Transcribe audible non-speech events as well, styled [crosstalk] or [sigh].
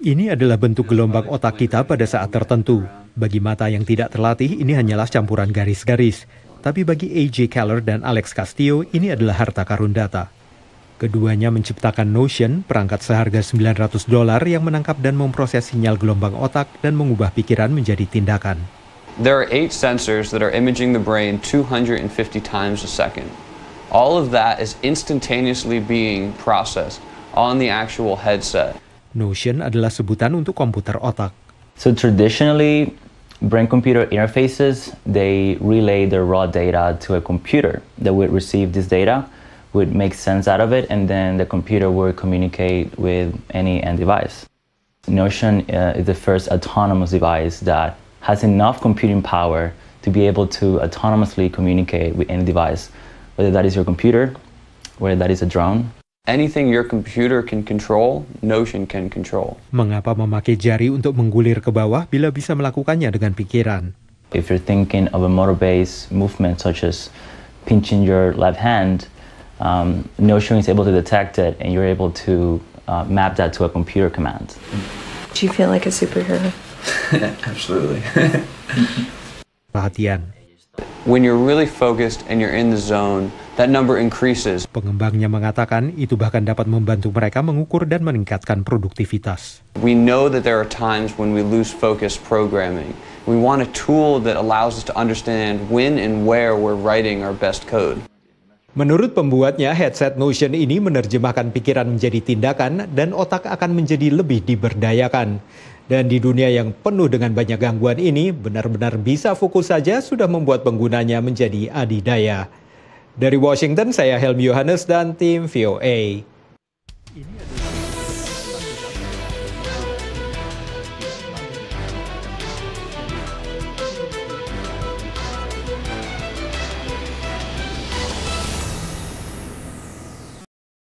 Ini adalah bentuk gelombang otak kita pada saat tertentu. Bagi mata yang tidak terlatih, ini hanyalah campuran garis-garis. Tapi bagi A.J. Keller dan Alex Castillo, ini adalah harta karun data. Keduanya menciptakan Notion, perangkat seharga 900 dolar yang menangkap dan memproses sinyal gelombang otak dan mengubah pikiran menjadi tindakan. There are eight sensors that are imaging the brain 250 times a second. All of that is instantaneously being processed on the actual headset. Notion adalah sebutan untuk komputer otak. So traditionally, brain-computer interfaces, they relay the raw data to a computer that would receive this data, would make sense out of it, and then the computer would communicate with any end device. Notion uh, is the first autonomous device that has enough computing power to be able to autonomously communicate with any device, whether that is your computer, whether that is a drone, Anything your computer can control, Notion can control. Mengapa memakai jari untuk menggulir ke bawah bila bisa melakukannya dengan pikiran? If you're thinking of a motor-based movement such as pinching your left hand, um, Notion is able to detect it and you're able to uh, map that to a computer command. Do you feel like a superhero? [laughs] Absolutely. [laughs] Perhatian. When you're really focused and you're in the zone, that number increases. Pengembangnya mengatakan itu bahkan dapat membantu mereka mengukur dan meningkatkan produktivitas. We know that there are times when we lose focus programming. We want a tool that allows us to understand when and where we're writing our best code. Menurut pembuatnya, headset Notion ini menerjemahkan pikiran menjadi tindakan dan otak akan menjadi lebih diberdayakan. Dan di dunia yang penuh dengan banyak gangguan ini, benar-benar bisa fokus saja sudah membuat penggunanya menjadi adidaya. Dari Washington, saya Helmi Yohanes dan tim VOA.